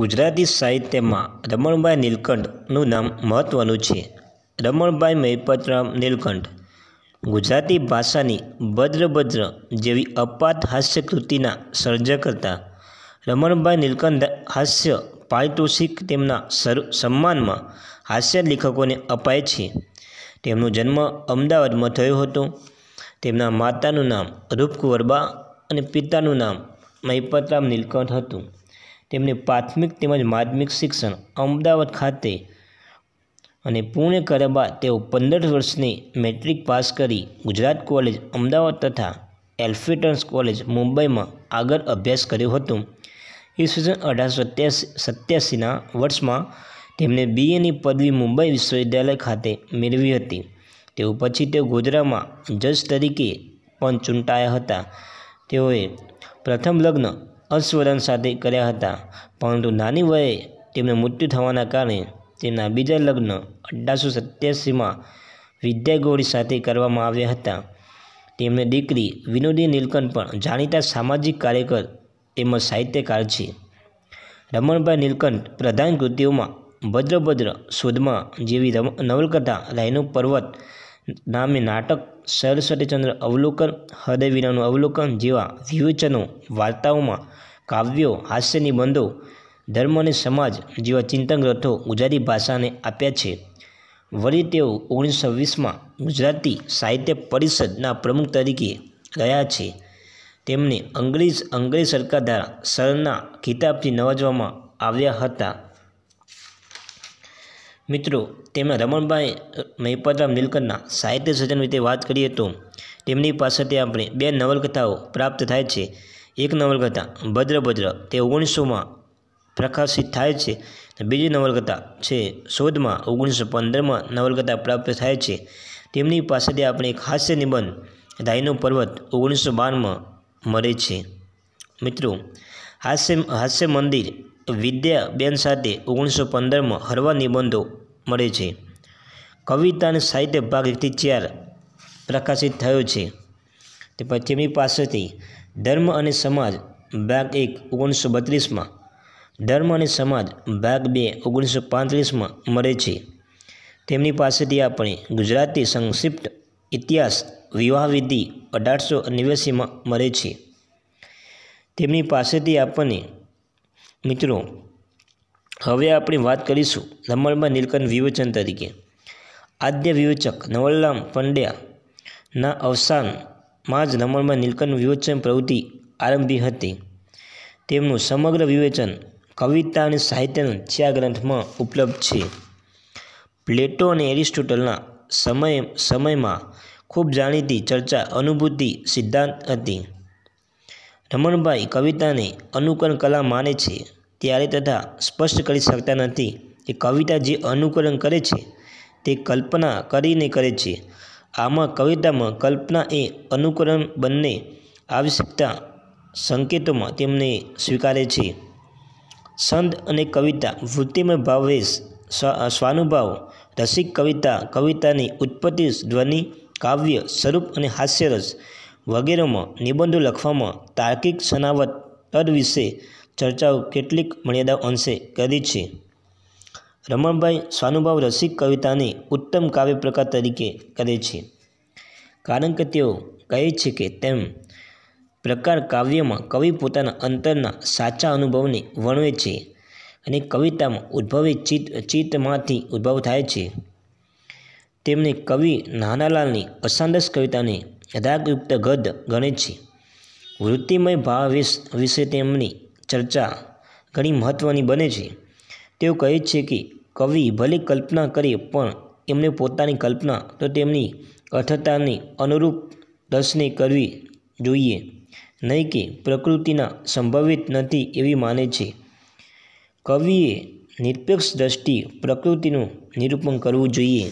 ગુજરાતી સાહિત્યમાં રમણભાઈ નીલકંઠનું નામ મહત્ત્વનું છે રમણભાઈ મહિપતરામ નીલકંઠ ગુજરાતી ભાષાની ભદ્રભદ્ર જેવી અપાત હાસ્યકૃતિના સર્જક હતા રમણભાઈ નીલકંઠ હાસ્ય પારિતોષિક તેમના સન્માનમાં હાસ્ય લેખકોને અપાય છે તેમનો જન્મ અમદાવાદમાં થયો હતો તેમના માતાનું નામ રૂપકુંવરબા અને પિતાનું નામ મહિપતરામ નીલકંઠ હતું તેમણે પ્રાથમિક તેમજ માધ્યમિક શિક્ષણ અમદાવાદ ખાતે અને પૂર્ણ કર્યા બાદ તેઓ પંદર વર્ષની મેટ્રિક પાસ કરી ગુજરાત કોલેજ અમદાવાદ તથા એલ્ફિટન્સ કોલેજ મુંબઈમાં આગળ અભ્યાસ કર્યો હતો ઈસવીસન અઢારસો સત્યાસી સત્યાસીના વર્ષમાં તેમણે બીએની પદવી મુંબઈ વિશ્વવિદ્યાલય ખાતે મેળવી હતી તેઓ પછી તેઓ ગોધરામાં જજ તરીકે પણ ચૂંટાયા હતા તેઓએ પ્રથમ લગ્ન અશ્વદન સાથે કર્યા હતા પરંતુ નાની વયે તેમનું મૃત્યુ થવાના કારણે તેમના બીજા લગ્ન અઢારસો સત્યાસીમાં વિદ્યાગૌરી સાથે કરવામાં આવ્યા હતા તેમની દીકરી વિનોદી નીલકંઠ પણ જાણીતા સામાજિક કાર્યકર તેમજ સાહિત્યકાર છે રમણભાઈ નીલકંઠ પ્રધાન કૃતિઓમાં ભદ્રભદ્ર શોધમાં જેવી નવલકથા રાયનું પર્વત નામે નાટક સરસ્વતીચંદ્ર અવલોકન હૃદયવીરાનું અવલોકન જેવા વિવેચનો વાર્તાઓમાં કાવ્યો હાસ્ય નિબંધો ધર્મ અને સમાજ જેવા ચિંતન ગ્રંથો ગુજરાતી ભાષાને આપ્યા છે વળી તેઓ ઓગણીસો વીસમાં ગુજરાતી સાહિત્ય પરિષદના પ્રમુખ તરીકે રહ્યા છે તેમને અંગ્રેજ અંગ્રેજ સરકાર દ્વારા સરના ખિતાબથી નવાજવામાં આવ્યા હતા મિત્રો તેમાં રમણભાઈ મહિપતરામ નીલકંઠના સાહિત્ય સર્જન વિશે વાત કરીએ તો તેમની પાસેથી આપણે બે નવલકથાઓ પ્રાપ્ત થાય છે એક નવલકથા ભદ્રભદ્ર તે ઓગણીસોમાં પ્રકાશિત થાય છે બીજી નવલકથા છે શોધમાં ઓગણીસો પંદરમાં નવલકથા પ્રાપ્ત થાય છે તેમની પાસેથી આપણે એક હાસ્ય નિબંધ રાયનો પર્વત ઓગણીસો બારમાં મળે છે મિત્રો હાસ્ય હાસ્ય મંદિર વિદ્યાબેન સાથે ઓગણીસો પંદરમાં હરવા નિબંધો મળે છે કવિતા અને સાહિત્ય ભાગ એકથી ચાર પ્રકાશિત થયો છે તે પછી એમની પાસેથી ધર્મ અને સમાજ ભાગ એક ઓગણીસો બત્રીસમાં ધર્મ અને સમાજ ભાગ બે ઓગણીસો પાંત્રીસમાં મળે છે તેમની પાસેથી આપણે ગુજરાતી સંક્ષિપ્ત ઇતિહાસ વિવાહ વિધિ અઢારસો નેવ્યાસીમાં મળે છે તેમની પાસેથી આપણને મિત્રો હવે આપણે વાત કરીશું રમણમાં નીલકંઠ વિવેચન તરીકે આદ્ય વિવેચક નવલરામ પંડ્યાના અવસાનમાં જ રમણમાં નીલકંઠ વિવેચન પ્રવૃત્તિ આરંભી હતી તેમનું સમગ્ર વિવેચન કવિતા અને સાહિત્યના છ્યા ગ્રંથમાં ઉપલબ્ધ છે પ્લેટો અને એરિસ્ટોટલના સમય સમયમાં ખૂબ જાણીતી ચર્ચા અનુભૂતિ સિદ્ધાંત હતી રમણભાઈ કવિતાને અનુકરણ કલા માને છે ત્યારે તથા સ્પષ્ટ કરી શકતા નથી કે કવિતા જે અનુકરણ કરે છે તે કલ્પના કરીને કરે છે આમાં કવિતામાં કલ્પના એ અનુકરણ બંને આવશ્યકતા સંકેતોમાં તેમને સ્વીકારે છે સંત અને કવિતા વૃત્તિમય ભાવેશ સ્વાનુભાવ રસિક કવિતા કવિતાની ઉત્પત્તિ ધ્વનિ કાવ્ય સ્વરૂપ અને હાસ્યરસ વગેરેમાં નિબંધો લખવામાં તાર્કિક સનાવત તદ વિશે ચર્ચાઓ કેટલીક મર્યાદા અંશે કરી છે રમણભાઈ સ્વાનુભાવ રસિક કવિતાને ઉત્તમ કાવ્ય પ્રકાર તરીકે કરે છે કારણ કે તેઓ કહે છે કે તેમ પ્રકાર કાવ્યમાં કવિ પોતાના અંતરના સાચા અનુભવને વર્ણવે છે અને કવિતામાં ઉદ્ભવે ચિત્ત ચિત્તમાંથી ઉદ્ભવ થાય છે તેમણે કવિ નાનાલાલની અસાંદસ કવિતાને યથાયુક્ત ગદ ગણે છે વૃત્તિમય ભાવ વિશે તેમની ચર્ચા ઘણી મહત્ત્વની બને છે તેઓ કહે છે કે કવિ ભલે કલ્પના કરે પણ એમને પોતાની કલ્પના તો તેમની અર્થતાને અનુરૂપ રસને કરવી જોઈએ નહીં કે પ્રકૃતિના સંભવિત નથી એવી માને છે કવિએ નિરપેક્ષ દ્રષ્ટિ પ્રકૃતિનું નિરૂપણ કરવું જોઈએ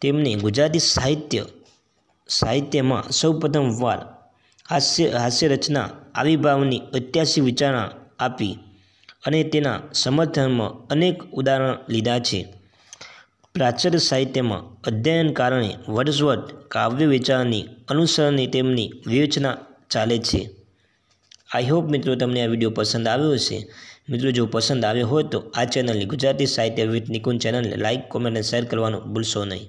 તેમને ગુજરાતી સાહિત્ય સાહિત્યમાં સૌપ્રથમ વાર હાસ્ય હાસ્ય હાસ્યરચના આવિર્ભાવની ઐતિહાસિક વિચારણા આપી અને તેના સમર્થનમાં અનેક ઉદાહરણ લીધા છે પ્રાચીન સાહિત્યમાં અધ્યયન કારણે વર્ષવર્ત કાવ્ય વિચારની અનુસરણની તેમની વિવેચના ચાલે છે આઈ હોપ મિત્રો તમને આ વિડીયો પસંદ આવ્યો હશે મિત્રો જો પસંદ આવ્યો હોય તો આ ચેનલની ગુજરાતી સાહિત્ય વિવિધ નિકુંજ ચેનલને લાઇક કોમેન્ટ અને શેર કરવાનું ભૂલશો નહીં